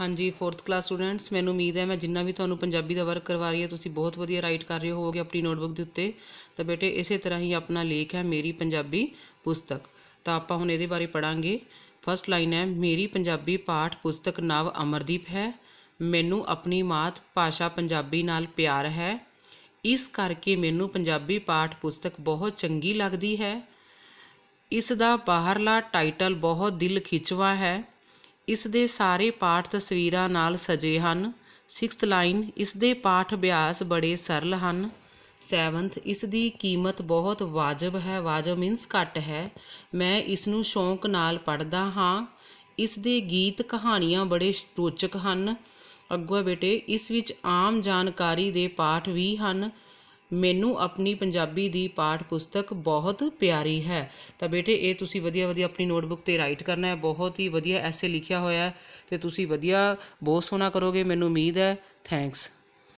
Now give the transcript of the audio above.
ਹਾਂਜੀ 4th class students ਮੈਨੂੰ ਉਮੀਦ ਹੈ ਮੈਂ ਜਿੰਨਾ ਵੀ ਤੁਹਾਨੂੰ ਪੰਜਾਬੀ ਦਾ ਵਰਕ ਕਰਵਾ ਰਹੀ ਹਾਂ ਤੁਸੀਂ ਬਹੁਤ ਵਧੀਆ ਰਾਈਟ ਕਰ ਰਹੇ ਹੋਵੋਗੇ ਆਪਣੀ ਨੋਟਬੁੱਕ ਦੇ ਉੱਤੇ ਤਾਂ ਬੇਟੇ ਇਸੇ ਤਰ੍ਹਾਂ ਹੀ ਆਪਣਾ ਲੇਖ ਹੈ ਮੇਰੀ ਪੰਜਾਬੀ ਪੁਸਤਕ ਤਾਂ ਆਪਾਂ ਹੁਣ ਇਹਦੇ ਬਾਰੇ ਪੜਾਂਗੇ ਫਸਟ ਲਾਈਨ ਹੈ ਮੇਰੀ ਪੰਜਾਬੀ ਪਾਠ ਪੁਸਤਕ ਨਵ ਅਮਰਦੀਪ ਹੈ ਮੈਨੂੰ ਆਪਣੀ ਮਾਤ ਭਾਸ਼ਾ ਪੰਜਾਬੀ ਨਾਲ ਪਿਆਰ ਹੈ ਇਸ ਕਰਕੇ ਮੈਨੂੰ ਪੰਜਾਬੀ ਪਾਠ ਪੁਸਤਕ ਬਹੁਤ ਚੰਗੀ ਲੱਗਦੀ ਹੈ ਇਸ ਦਾ ਬਾਹਰਲਾ ਟਾਈਟਲ ਬਹੁਤ ਦਿਲ ਖਿੱਚਵਾ ਹੈ ਇਸ ਦੇ ਸਾਰੇ ਪਾਠ ਤਸਵੀਰਾਂ ਨਾਲ ਸਜੇ ਹਨ 6th ਲਾਈਨ ਇਸ ਦੇ ਪਾਠ ਅਭਿਆਸ ਬੜੇ ਸਰਲ ਹਨ 7th ਇਸ ਦੀ ਕੀਮਤ ਬਹੁਤ ਵਾਜਬ ਹੈ ਵਾਜਬ ਮੀਨਸ ਘੱਟ ਹੈ ਮੈਂ ਇਸ ਨੂੰ ਸ਼ੌਂਕ ਨਾਲ ਪੜ੍ਹਦਾ ਹਾਂ ਇਸ ਦੇ ਗੀਤ ਕਹਾਣੀਆਂ ਬੜੇ ਰੋਚਕ ਹਨ ਅੱਗੋ ਬੇਟੇ ਇਸ ਵਿੱਚ ਆਮ ਜਾਣਕਾਰੀ ਦੇ ਪਾਠ ਵੀ ਹਨ ਮੈਨੂੰ ਆਪਣੀ ਪੰਜਾਬੀ ਦੀ ਪਾਠ ਪੁਸਤਕ ਬਹੁਤ ਪਿਆਰੀ ਹੈ ਤਾਂ ਬੇਟੇ ਇਹ ਤੁਸੀਂ ਵਧੀਆ ਵਧੀਆ ਆਪਣੀ ਨੋਟਬੁੱਕ ਤੇ ਰਾਈਟ ਕਰਨਾ ਹੈ ਬਹੁਤ ਹੀ ਵਧੀਆ ਐਸੇ ਲਿਖਿਆ ਹੋਇਆ ਹੈ ਤੇ ਤੁਸੀਂ ਵਧੀਆ ਬਹੁਤ ਸੋਹਣਾ ਕਰੋਗੇ ਮੈਨੂੰ ਉਮੀਦ ਹੈ ਥੈਂਕਸ